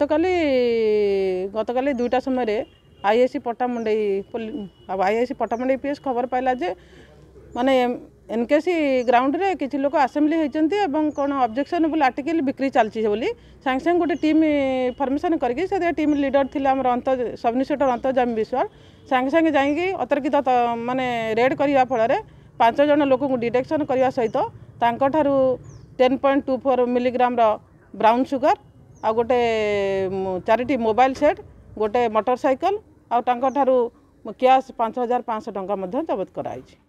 গতকালি গতকালি দুইটা সময় IAC Pattamundai IAC Pattamundai PS খবর পাইলা যে মানে এনকেসি গ্রাউন্ডরে কিছু লোক আসেম্বলি হয়েছেন এবং কোণ অবজেকশনেবল আর্টিকেল বিক্রি চালছি বলে সাংে সাংে গোটে টিম ফর্মেসন করি সে টিম লিডর লে আমার অন্ত সব ইন্সপেক্টর অন্তর্জাম বিশ্বাস সাংে সাংে যাই অতর্কিত মানে রেড করা ফলরে পাঁচ জন লোক ডিটেকশন করা সহ তাঠার টেন পয়েন্ট টু ফোর মিলিগ্রামর ব্রাউন সুগার ଆଉ ଗୋଟେ ଚାରିଟି ମୋବାଇଲ ସେଟ୍ ଗୋଟେ ମଟରସାଇକେଲ ଆଉ ତାଙ୍କ ଠାରୁ କ୍ୟାସ୍ ପାଞ୍ଚ ହଜାର ପାଞ୍ଚଶହ ଟଙ୍କା ମଧ୍ୟ ଜବତ କରାଯାଇଛି